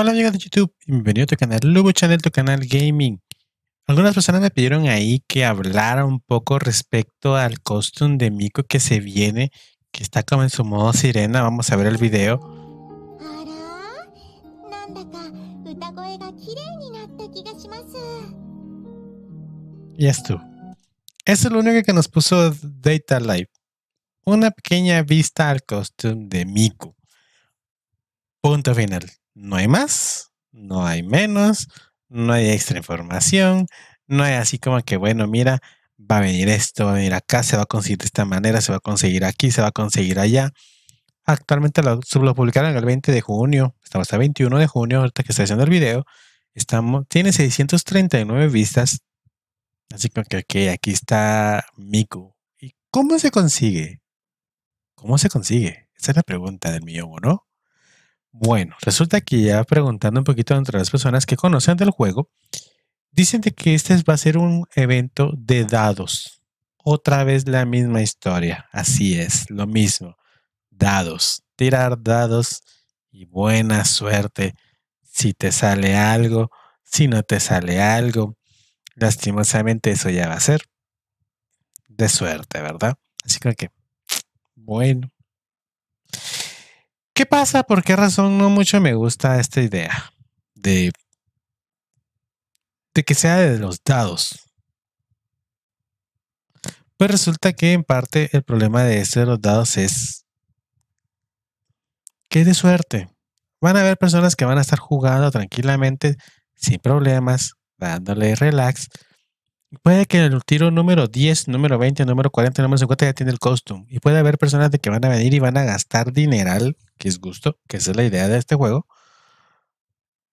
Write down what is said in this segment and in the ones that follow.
Hola amigos de YouTube, bienvenido a tu canal Lubo Channel, tu canal Gaming. Algunas personas me pidieron ahí que hablara un poco respecto al costume de Miku que se viene, que está como en su modo sirena, vamos a ver el video. Y tú. Eso es lo único que nos puso Data Live. Una pequeña vista al costume de Miku. Punto final no hay más, no hay menos, no hay extra información, no hay así como que, bueno, mira, va a venir esto, va a venir acá, se va a conseguir de esta manera, se va a conseguir aquí, se va a conseguir allá. Actualmente lo, publicaron el 20 de junio, estamos a 21 de junio, ahorita que está haciendo el video, estamos, tiene 639 vistas, así que ok, aquí está Miku. ¿Y cómo se consigue? ¿Cómo se consigue? Esa es la pregunta del millón, ¿no? Bueno, resulta que ya preguntando un poquito entre las personas que conocen del juego, dicen que este va a ser un evento de dados. Otra vez la misma historia. Así es, lo mismo. Dados. Tirar dados y buena suerte. Si te sale algo, si no te sale algo. Lastimosamente eso ya va a ser de suerte, ¿verdad? Así que, bueno, ¿Qué pasa? ¿Por qué razón no mucho me gusta esta idea de, de que sea de los dados? Pues resulta que en parte el problema de este de los dados es que de suerte. Van a haber personas que van a estar jugando tranquilamente, sin problemas, dándole relax, Puede que en el tiro número 10, número 20, número 40, número 50 ya tiene el costume. Y puede haber personas de que van a venir y van a gastar dineral, que es gusto, que esa es la idea de este juego.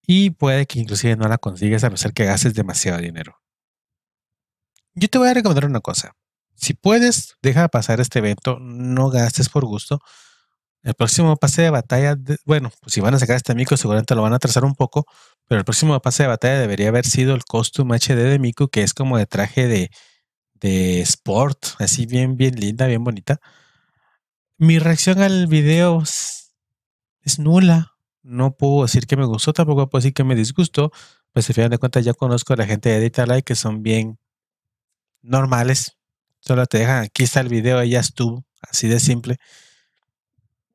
Y puede que inclusive no la consigas a no ser que gastes demasiado dinero. Yo te voy a recomendar una cosa. Si puedes, deja pasar este evento, no gastes por gusto. El próximo pase de batalla, bueno, si van a sacar este amigo seguramente lo van a atrasar un poco, pero el próximo pase de batalla debería haber sido el costume HD de Miku, que es como de traje de, de sport, así bien, bien linda, bien bonita. Mi reacción al video es nula. No puedo decir que me gustó, tampoco puedo decir que me disgustó. Pues al final de cuenta ya conozco a la gente de Edita que son bien normales. Solo te dejan, aquí está el video, ella estuvo, así de simple.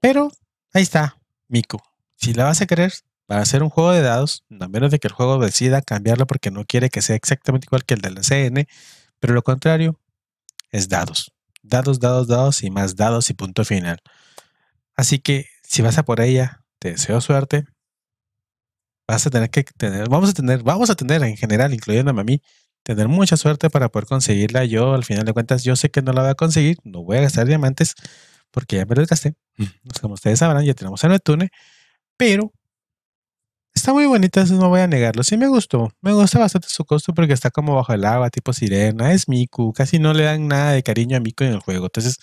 Pero ahí está, Miku. Si la vas a querer, para hacer un juego de dados, a menos de que el juego decida cambiarlo porque no quiere que sea exactamente igual que el de la CN, pero lo contrario es dados. Dados, dados, dados y más dados y punto final. Así que si vas a por ella, te deseo suerte. Vas a tener que tener, vamos a tener, vamos a tener en general, incluyéndome a mí, tener mucha suerte para poder conseguirla. Yo, al final de cuentas, yo sé que no la voy a conseguir, no voy a gastar diamantes porque ya me lo gasté. Mm. Pues como ustedes sabrán, ya tenemos a Neptune, pero Está muy bonita, eso no voy a negarlo. Sí me gustó. Me gusta bastante su costo porque está como bajo el agua, tipo sirena. Es Miku. Casi no le dan nada de cariño a Miku en el juego. Entonces,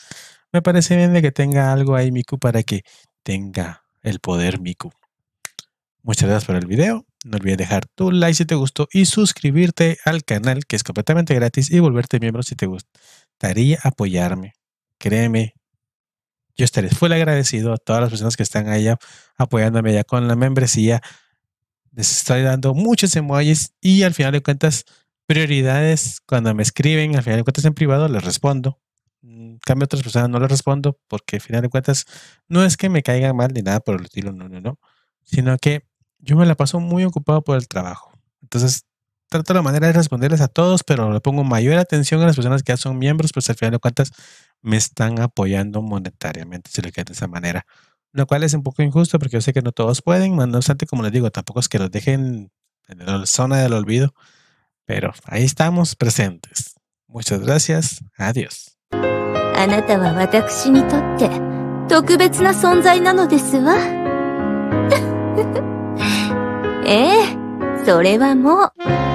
me parece bien de que tenga algo ahí Miku para que tenga el poder Miku. Muchas gracias por el video. No olvides dejar tu like si te gustó y suscribirte al canal que es completamente gratis y volverte miembro si te gustaría apoyarme. Créeme, yo estaré full agradecido a todas las personas que están allá apoyándome ya con la membresía les estoy dando muchos emojis y al final de cuentas, prioridades, cuando me escriben, al final de cuentas en privado, les respondo. En mm, cambio, a otras personas no les respondo porque al final de cuentas no es que me caigan mal ni nada por el estilo, no, no, no, sino que yo me la paso muy ocupado por el trabajo. Entonces, trato la manera de responderles a todos, pero le pongo mayor atención a las personas que ya son miembros, pues al final de cuentas me están apoyando monetariamente, si lo quieren de esa manera lo cual es un poco injusto porque yo sé que no todos pueden, no obstante, como les digo, tampoco es que los dejen en la zona del olvido, pero ahí estamos presentes. Muchas gracias, adiós.